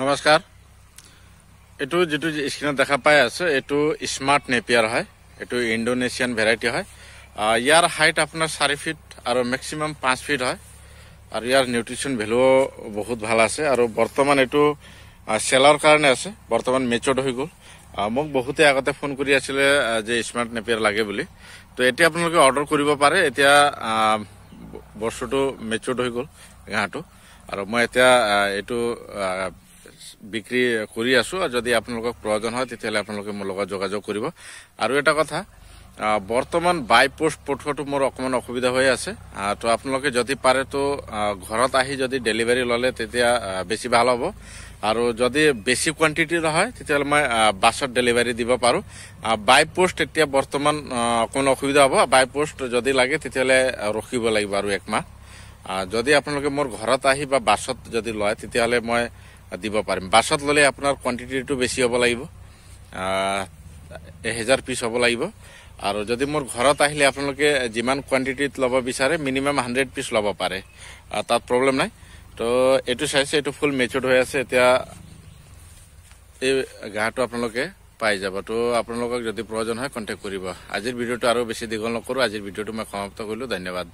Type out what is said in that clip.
নমস্কাৰ এইটো যিটো স্ক্ৰীণত দেখা পাই আছোঁ এইটো স্মাৰ্ট নেপিয়াৰ হয় এইটো ইণ্ডোনেছিয়ান ভেৰাইটি হয় ইয়াৰ হাইট আপোনাৰ চাৰি ফিট আৰু মেক্সিমাম পাঁচ ফিট হয় আৰু ইয়াৰ নিউট্ৰিশ্যন ভেলুও বহুত ভাল আছে আৰু বৰ্তমান এইটো চেলৰ কাৰণে আছে বৰ্তমান মেচৰ্ড হৈ গ'ল মোক বহুতে আগতে ফোন কৰি আছিলে যে স্মাৰ্ট নেপিয়াৰ লাগে বুলি তো এতিয়া আপোনালোকে অৰ্ডাৰ কৰিব পাৰে এতিয়া বস্তুটো মেচৰ্ড হৈ গ'ল ঘাঁহটো আৰু মই এতিয়া এইটো বিক্ৰী কৰি আছোঁ আৰু যদি আপোনালোকক প্ৰয়োজন হয় তেতিয়াহ'লে আপোনালোকে মোৰ লগত যোগাযোগ কৰিব আৰু এটা কথা বৰ্তমান বাই পোষ্ট পঠোৱাটো মোৰ অকণমান অসুবিধা হৈ আছে তো আপোনালোকে যদি পাৰে তো ঘৰত আহি যদি ডেলিভাৰী ল'লে তেতিয়া বেছি ভাল হ'ব আৰু যদি বেছি কোৱাণ্টিটিৰ নহয় তেতিয়াহ'লে মই বাছত ডেলিভাৰী দিব পাৰোঁ বাই পোষ্ট এতিয়া বৰ্তমান অকণমান অসুবিধা হ'ব বাই পোষ্ট যদি লাগে তেতিয়াহ'লে ৰখিব লাগিব আৰু একমাহ যদি আপোনালোকে মোৰ ঘৰত আহি বা বাছত যদি লয় তেতিয়াহ'লে মই দিব পাৰিম বাছত ল'লে আপোনাৰ কোৱাণ্টিটিটো বেছি হ'ব লাগিব এহেজাৰ পিচ হ'ব লাগিব আৰু যদি মোৰ ঘৰত আহিলে আপোনালোকে যিমান কোৱাণ্টিটিত ল'ব বিচাৰে মিনিমাম হাণ্ড্ৰেড পিচ ল'ব পাৰে তাত প্ৰব্লেম নাই তো এইটো চাইছে এইটো ফুল মেচিয়ৰ্ড হৈ আছে এতিয়া এই গাটো আপোনালোকে পাই যাব তো আপোনালোকক যদি প্ৰয়োজন হয় কণ্টেক্ট কৰিব আজিৰ ভিডিঅ'টো আৰু বেছি দীঘল নকৰোঁ আজিৰ ভিডিঅ'টো মই সমাপ্ত কৰিলোঁ ধন্যবাদ